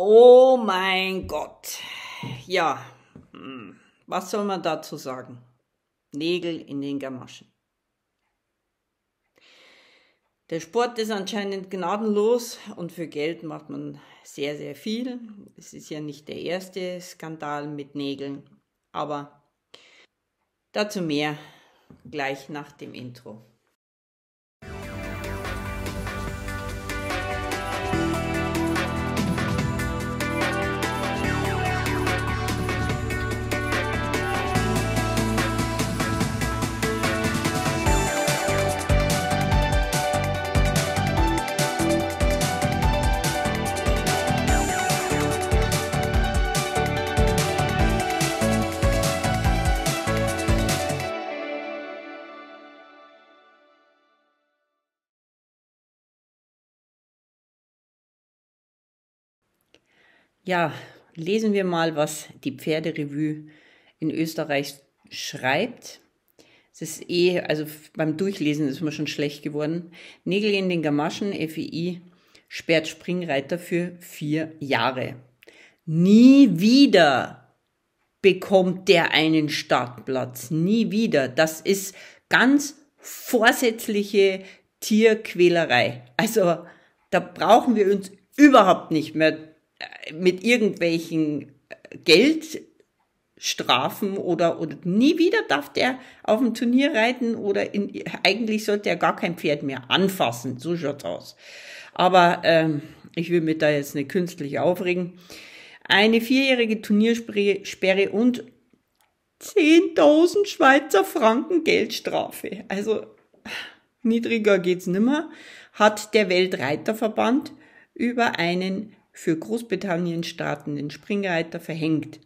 Oh mein Gott. Ja, hm, was soll man dazu sagen? Nägel in den Gamaschen. Der Sport ist anscheinend gnadenlos und für Geld macht man sehr, sehr viel. Es ist ja nicht der erste Skandal mit Nägeln, aber dazu mehr gleich nach dem Intro. Ja, lesen wir mal, was die Pferderevue in Österreich schreibt. Es ist eh, also beim Durchlesen ist mir schon schlecht geworden. Nägel in den Gamaschen, FEI, sperrt Springreiter für vier Jahre. Nie wieder bekommt der einen Startplatz. Nie wieder. Das ist ganz vorsätzliche Tierquälerei. Also da brauchen wir uns überhaupt nicht mehr mit irgendwelchen äh, Geldstrafen oder, oder nie wieder darf der auf dem Turnier reiten oder in, eigentlich sollte er gar kein Pferd mehr anfassen. So schaut's aus. Aber ähm, ich will mich da jetzt nicht künstlich aufregen. Eine vierjährige Turniersperre und 10.000 Schweizer Franken Geldstrafe. Also niedriger geht's nimmer, hat der Weltreiterverband über einen für Großbritannien startenden Springreiter verhängt.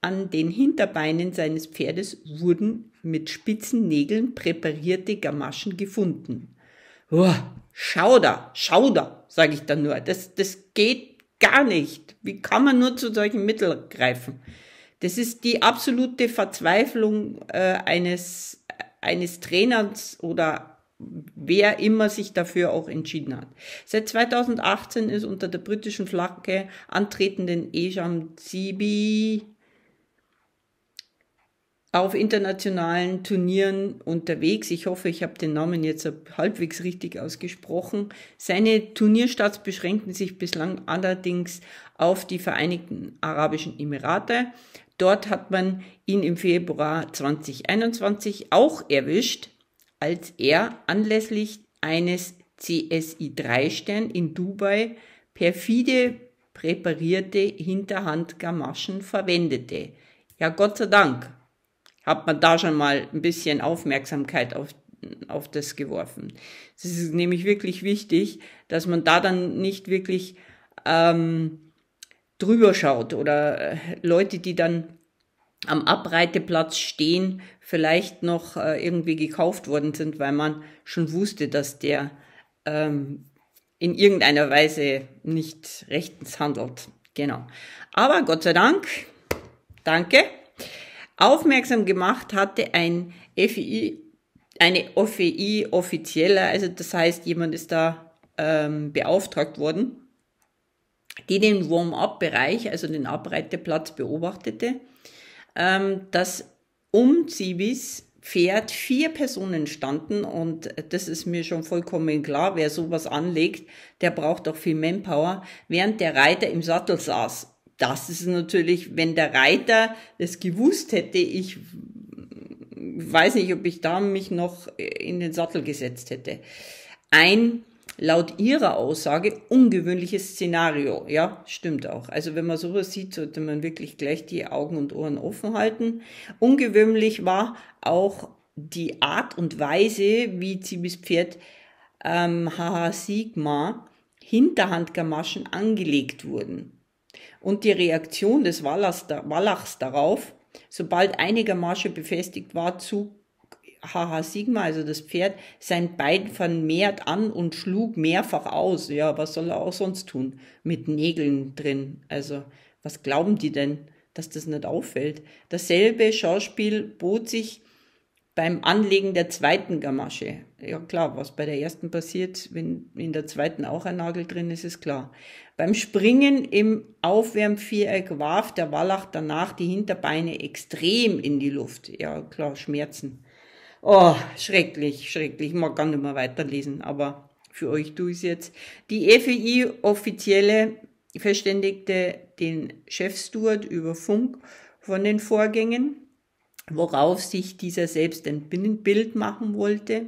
An den Hinterbeinen seines Pferdes wurden mit spitzen Nägeln präparierte Gamaschen gefunden. Oh, Schauder, Schauder, sage ich dann nur. Das, das geht gar nicht. Wie kann man nur zu solchen Mitteln greifen? Das ist die absolute Verzweiflung äh, eines, äh, eines Trainers oder wer immer sich dafür auch entschieden hat. Seit 2018 ist unter der britischen Flagge antretenden Ejam Zibi auf internationalen Turnieren unterwegs. Ich hoffe, ich habe den Namen jetzt halbwegs richtig ausgesprochen. Seine Turnierstarts beschränkten sich bislang allerdings auf die Vereinigten Arabischen Emirate. Dort hat man ihn im Februar 2021 auch erwischt, als er anlässlich eines CSI-3-Stern in Dubai perfide präparierte Hinterhandgamaschen verwendete. Ja, Gott sei Dank hat man da schon mal ein bisschen Aufmerksamkeit auf, auf das geworfen. Es ist nämlich wirklich wichtig, dass man da dann nicht wirklich ähm, drüber schaut oder äh, Leute, die dann am Abreiteplatz stehen, vielleicht noch äh, irgendwie gekauft worden sind, weil man schon wusste, dass der ähm, in irgendeiner Weise nicht rechtens handelt. Genau. Aber Gott sei Dank, danke, aufmerksam gemacht hatte ein FII, eine OFI offizieller, also das heißt, jemand ist da ähm, beauftragt worden, die den Warm-up-Bereich, also den Abreiteplatz beobachtete ähm, dass um Zivis Pferd vier Personen standen und das ist mir schon vollkommen klar, wer sowas anlegt, der braucht auch viel Manpower, während der Reiter im Sattel saß. Das ist natürlich, wenn der Reiter das gewusst hätte, ich weiß nicht, ob ich da mich noch in den Sattel gesetzt hätte. Ein laut ihrer Aussage ungewöhnliches Szenario. Ja, stimmt auch. Also wenn man sowas sieht, sollte man wirklich gleich die Augen und Ohren offen halten. Ungewöhnlich war auch die Art und Weise, wie Zibis Pferd ähm, HH Sigma Hinterhandgamaschen angelegt wurden. Und die Reaktion des Wallachs, darauf, sobald eine Gamasche befestigt war, zu HH Sigma, also das Pferd, sein Bein vermehrt an und schlug mehrfach aus. Ja, was soll er auch sonst tun? Mit Nägeln drin. Also, was glauben die denn, dass das nicht auffällt? Dasselbe Schauspiel bot sich beim Anlegen der zweiten Gamasche. Ja klar, was bei der ersten passiert, wenn in der zweiten auch ein Nagel drin ist, ist klar. Beim Springen im Aufwärmviereck warf der Wallach danach die Hinterbeine extrem in die Luft. Ja klar, Schmerzen. Oh, schrecklich, schrecklich. Ich mag gar nicht mehr weiterlesen, aber für euch tue ich es jetzt. Die FEI-Offizielle verständigte den Chefsteward über Funk von den Vorgängen, worauf sich dieser selbst ein Binnenbild machen wollte.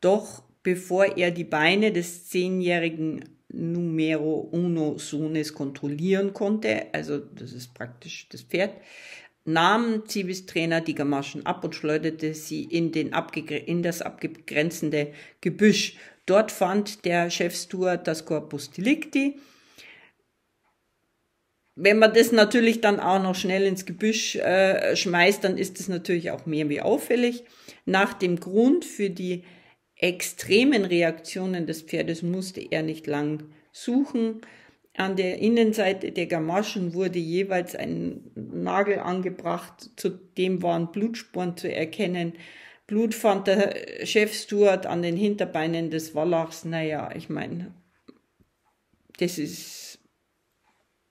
Doch bevor er die Beine des zehnjährigen Numero Uno Sohnes kontrollieren konnte, also das ist praktisch das Pferd, nahm Zivis Trainer die Gamaschen ab und schleuderte sie in, den abgegr in das abgegrenzende Gebüsch. Dort fand der Chefsteward das Corpus Delicti. Wenn man das natürlich dann auch noch schnell ins Gebüsch äh, schmeißt, dann ist es natürlich auch mehr wie auffällig. Nach dem Grund für die extremen Reaktionen des Pferdes musste er nicht lang suchen. An der Innenseite der Gamaschen wurde jeweils ein Nagel angebracht, zu dem waren Blutspuren zu erkennen. Blut fand der Chef Stuart an den Hinterbeinen des Wallachs. Naja, ich meine, das ist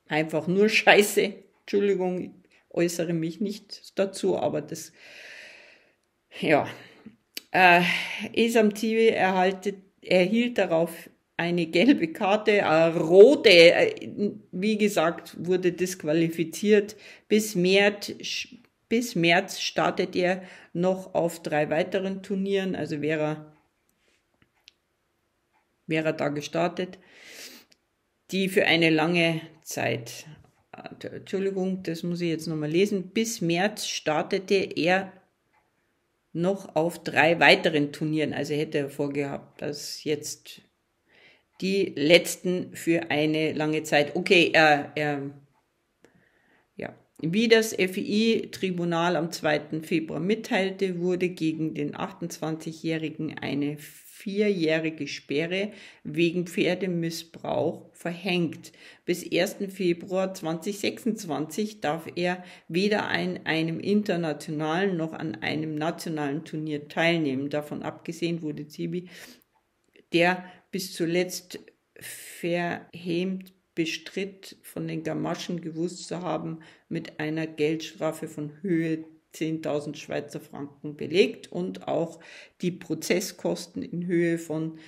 einfach nur Scheiße. Entschuldigung, ich äußere mich nicht dazu, aber das, ja. Äh, Esam Tibi erhielt darauf eine gelbe Karte, eine rote, äh, wie gesagt, wurde disqualifiziert. Bis März, bis März startet er noch auf drei weiteren Turnieren, also wäre wäre er da gestartet, die für eine lange Zeit, äh, Entschuldigung, das muss ich jetzt nochmal lesen, bis März startete er noch auf drei weiteren Turnieren. Also hätte er vorgehabt, dass jetzt die letzten für eine lange Zeit. Okay, äh, äh, ja. Wie das FI-Tribunal am 2. Februar mitteilte, wurde gegen den 28-Jährigen eine vierjährige Sperre wegen Pferdemissbrauch verhängt. Bis 1. Februar 2026 darf er weder an einem internationalen noch an einem nationalen Turnier teilnehmen. Davon abgesehen wurde Zibi der bis zuletzt verhehmt bestritt, von den Gamaschen gewusst zu haben, mit einer Geldstrafe von Höhe 10.000 Schweizer Franken belegt und auch die Prozesskosten in Höhe von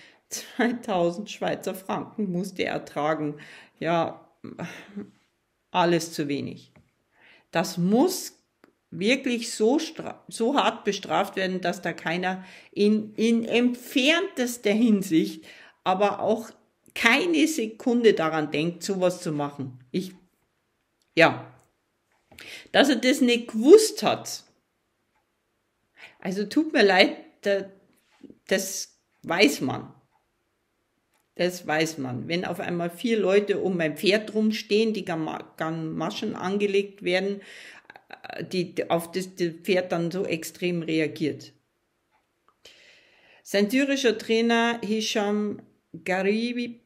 2.000 Schweizer Franken musste ertragen. Ja, alles zu wenig. Das muss wirklich so, so hart bestraft werden, dass da keiner in, in entferntester Hinsicht aber auch keine Sekunde daran denkt, sowas zu machen. Ich, ja. Dass er das nicht gewusst hat. Also tut mir leid, das weiß man. Das weiß man. Wenn auf einmal vier Leute um mein Pferd rumstehen, die Gamaschen angelegt werden, äh, die, auf das, das Pferd dann so extrem reagiert. Sein syrischer Trainer Hisham Garibib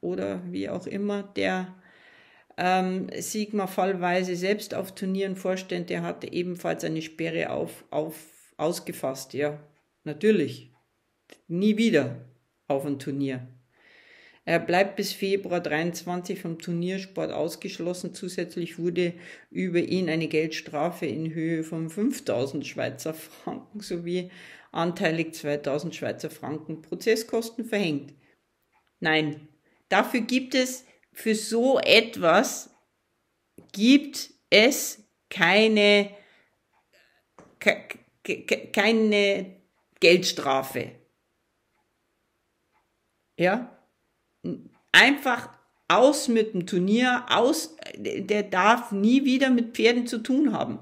oder wie auch immer, der ähm, Sigma fallweise selbst auf Turnieren vorstellt, der hatte ebenfalls eine Sperre auf, auf, ausgefasst. Ja, natürlich. Nie wieder auf ein Turnier. Er bleibt bis Februar 23 vom Turniersport ausgeschlossen. Zusätzlich wurde über ihn eine Geldstrafe in Höhe von 5000 Schweizer Franken sowie anteilig 2000 Schweizer Franken Prozesskosten verhängt. Nein, dafür gibt es, für so etwas gibt es keine, keine Geldstrafe. Ja? Einfach aus mit dem Turnier, aus, der darf nie wieder mit Pferden zu tun haben.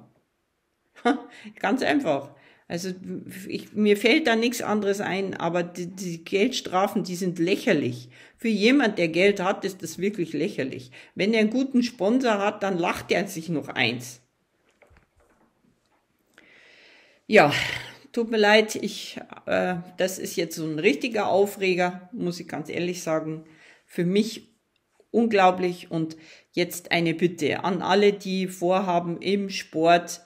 Ganz einfach. Also ich, mir fällt da nichts anderes ein, aber die, die, Geldstrafen, die sind lächerlich. Für jemand, der Geld hat, ist das wirklich lächerlich. Wenn er einen guten Sponsor hat, dann lacht er sich noch eins. Ja, tut mir leid, ich, äh, das ist jetzt so ein richtiger Aufreger, muss ich ganz ehrlich sagen. Für mich unglaublich und jetzt eine Bitte an alle, die vorhaben im Sport,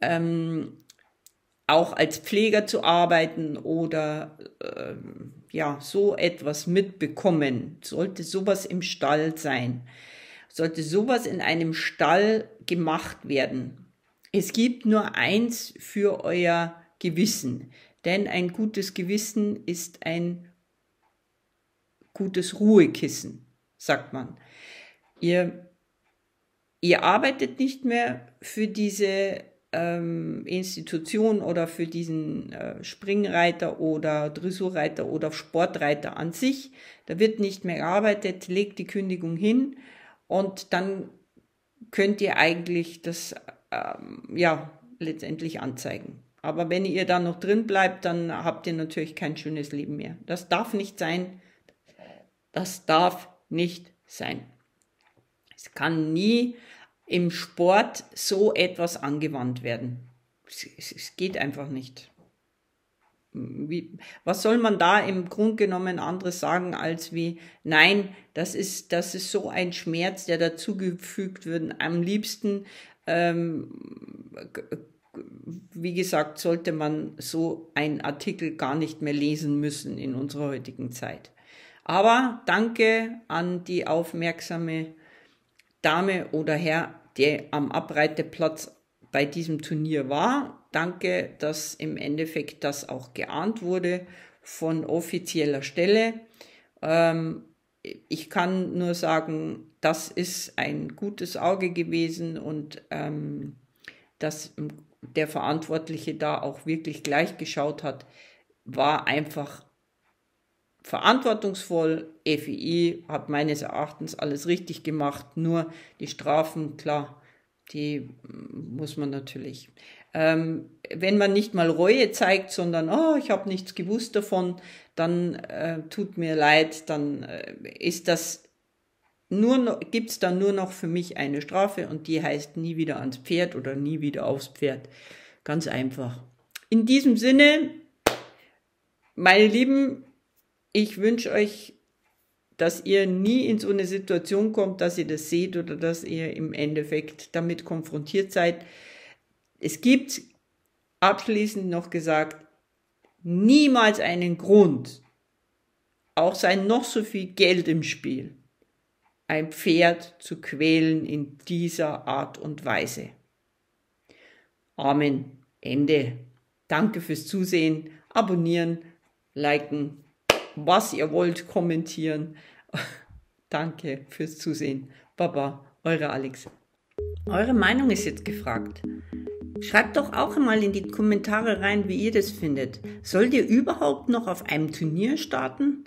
ähm, auch als Pfleger zu arbeiten oder äh, ja, so etwas mitbekommen. Sollte sowas im Stall sein. Sollte sowas in einem Stall gemacht werden. Es gibt nur eins für euer Gewissen, denn ein gutes Gewissen ist ein gutes Ruhekissen, sagt man. Ihr, ihr arbeitet nicht mehr für diese ähm, Institution oder für diesen äh, Springreiter oder Dressurreiter oder Sportreiter an sich. Da wird nicht mehr gearbeitet, legt die Kündigung hin und dann könnt ihr eigentlich das ähm, ja letztendlich anzeigen. Aber wenn ihr da noch drin bleibt, dann habt ihr natürlich kein schönes Leben mehr. Das darf nicht sein. Das darf nicht sein. Es kann nie im Sport so etwas angewandt werden. Es, es, geht einfach nicht. Wie, was soll man da im Grunde genommen anderes sagen als wie, nein, das ist, das ist so ein Schmerz, der dazugefügt wird. Am liebsten, ähm, wie gesagt, sollte man so einen Artikel gar nicht mehr lesen müssen in unserer heutigen Zeit. Aber danke an die aufmerksame Dame oder Herr, der am Abreiteplatz bei diesem Turnier war. Danke, dass im Endeffekt das auch geahnt wurde von offizieller Stelle. Ähm, ich kann nur sagen, das ist ein gutes Auge gewesen und ähm, dass der Verantwortliche da auch wirklich gleich geschaut hat, war einfach verantwortungsvoll. FII hat meines Erachtens alles richtig gemacht, nur die Strafen, klar, die mm, muss man natürlich. Ähm, wenn man nicht mal Reue zeigt, sondern, oh, ich habe nichts gewusst davon, dann äh, tut mir leid, dann äh, ist das nur gibt es dann nur noch für mich eine Strafe und die heißt nie wieder ans Pferd oder nie wieder aufs Pferd. Ganz einfach. In diesem Sinne, meine Lieben, ich wünsche euch, dass ihr nie in so eine Situation kommt, dass ihr das seht oder dass ihr im Endeffekt damit konfrontiert seid. Es gibt abschließend noch gesagt, niemals einen Grund, auch sei noch so viel Geld im Spiel, ein Pferd zu quälen in dieser Art und Weise. Amen. Ende. Danke fürs Zusehen, abonnieren, liken was ihr wollt, kommentieren. Danke fürs Zusehen. Baba, eure Alex. Eure Meinung ist jetzt gefragt. Schreibt doch auch mal in die Kommentare rein, wie ihr das findet. Sollt ihr überhaupt noch auf einem Turnier starten?